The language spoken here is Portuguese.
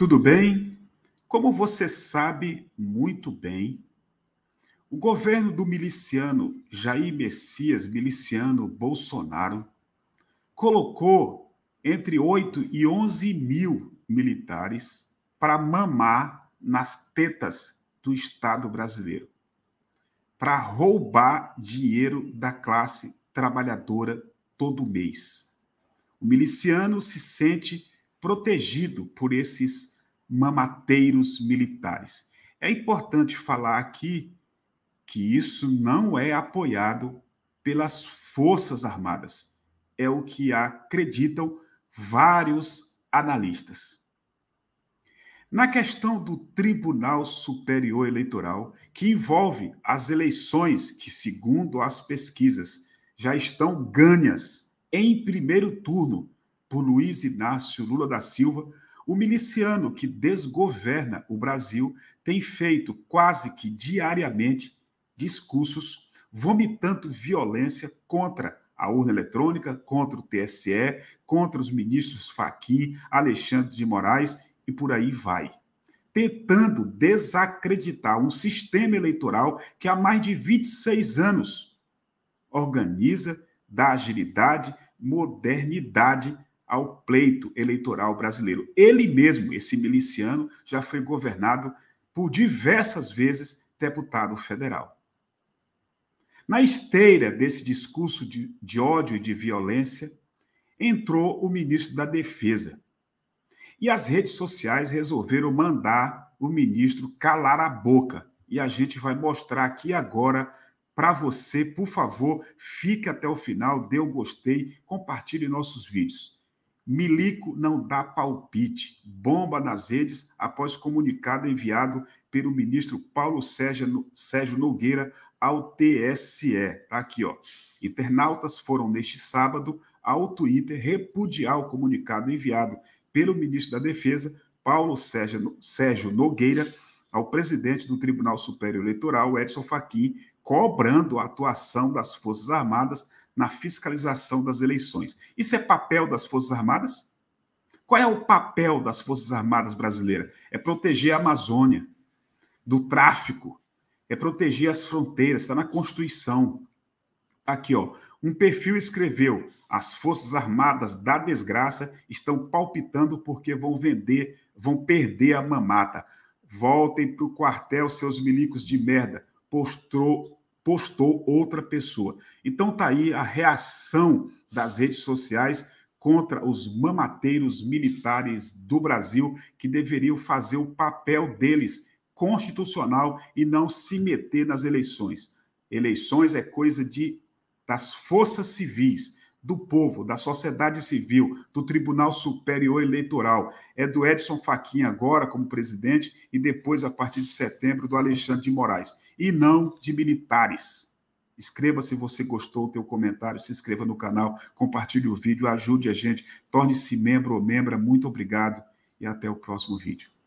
Tudo bem? Como você sabe muito bem, o governo do miliciano Jair Messias, miliciano Bolsonaro, colocou entre 8 e 11 mil militares para mamar nas tetas do Estado brasileiro, para roubar dinheiro da classe trabalhadora todo mês. O miliciano se sente protegido por esses mamateiros militares. É importante falar aqui que isso não é apoiado pelas Forças Armadas. É o que acreditam vários analistas. Na questão do Tribunal Superior Eleitoral, que envolve as eleições que, segundo as pesquisas, já estão ganhas em primeiro turno por Luiz Inácio Lula da Silva, o miliciano que desgoverna o Brasil tem feito quase que diariamente discursos vomitando violência contra a urna eletrônica, contra o TSE, contra os ministros Faquim, Alexandre de Moraes e por aí vai. Tentando desacreditar um sistema eleitoral que há mais de 26 anos organiza, dá agilidade, modernidade ao pleito eleitoral brasileiro. Ele mesmo, esse miliciano, já foi governado por diversas vezes deputado federal. Na esteira desse discurso de, de ódio e de violência, entrou o ministro da Defesa. E as redes sociais resolveram mandar o ministro calar a boca. E a gente vai mostrar aqui agora para você. Por favor, fique até o final, dê o um gostei, compartilhe nossos vídeos. Milico não dá palpite. Bomba nas redes após comunicado enviado pelo ministro Paulo Sérgio, Sérgio Nogueira ao TSE. Tá aqui, ó. Internautas foram neste sábado ao Twitter repudiar o comunicado enviado pelo ministro da Defesa, Paulo Sérgio, Sérgio Nogueira, ao presidente do Tribunal Superior Eleitoral, Edson Fachin, cobrando a atuação das Forças Armadas na fiscalização das eleições. Isso é papel das Forças Armadas? Qual é o papel das Forças Armadas brasileiras? É proteger a Amazônia do tráfico, é proteger as fronteiras, está na Constituição. aqui, ó. Um perfil escreveu: as Forças Armadas da desgraça estão palpitando porque vão vender, vão perder a mamata. Voltem para o quartel, seus milicos de merda. Postrou, postou outra pessoa. Então tá aí a reação das redes sociais contra os mamateiros militares do Brasil que deveriam fazer o papel deles constitucional e não se meter nas eleições. Eleições é coisa de das forças civis do povo, da sociedade civil, do Tribunal Superior Eleitoral. É do Edson Fachin agora como presidente e depois, a partir de setembro, do Alexandre de Moraes. E não de militares. Escreva se você gostou do teu comentário, se inscreva no canal, compartilhe o vídeo, ajude a gente, torne-se membro ou membra. Muito obrigado e até o próximo vídeo.